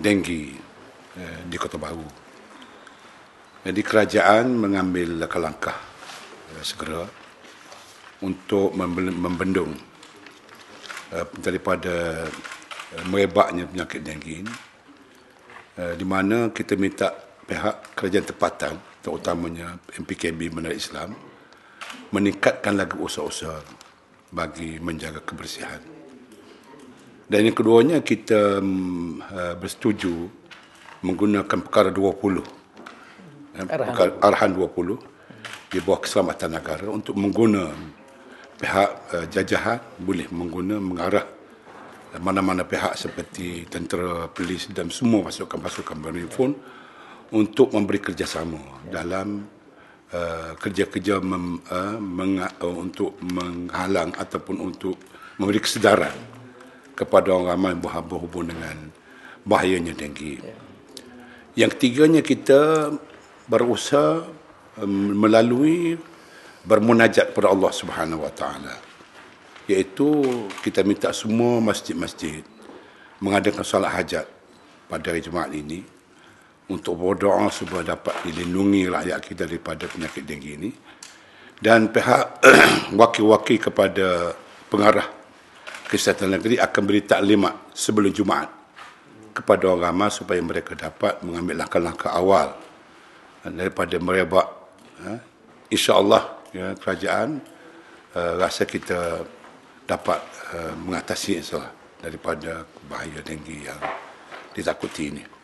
denggi eh, di Kota Baru. Jadi kerajaan mengambil langkah eh, segera untuk membendung eh, daripada merebaknya penyakit denggi ini di mana kita minta pihak kerajaan tempatan terutamanya MPKB Menara Islam meningkatkan lagi usaha-usaha bagi menjaga kebersihan. Dan yang keduanya kita um, uh, bersetuju menggunakan perkara 20. Eh, arahan, perkara, arahan 20 di bawah keselamatan negara untuk mengguna pihak uh, jajahan boleh mengguna mengarah mana-mana pihak seperti tentera, polis dan semua pasukan-pasukan berinfon untuk memberi kerjasama dalam kerja-kerja mem, uh, uh, untuk menghalang ataupun untuk memberi kesedaran kepada orang ramai berhubung dengan bahayanya dengki. Yang ketiganya kita berusaha um, melalui bermunajat kepada Allah Subhanahu Wa Taala. Iaitu kita minta semua masjid-masjid mengadakan solat hajat pada jemaat ini untuk berdoa supaya dapat dilindungi rakyat kita daripada penyakit dengki ini dan pihak wakil-wakil kepada pengarah kesihatan negeri akan beri taklimat sebelum Jumaat kepada orang ramai supaya mereka dapat mengambil langkah-langkah awal daripada merebak ha, insyaAllah ya, kerajaan eh, rasa kita dapat eh, mengatasi insyaAllah daripada bahaya dengue yang ditakuti ini.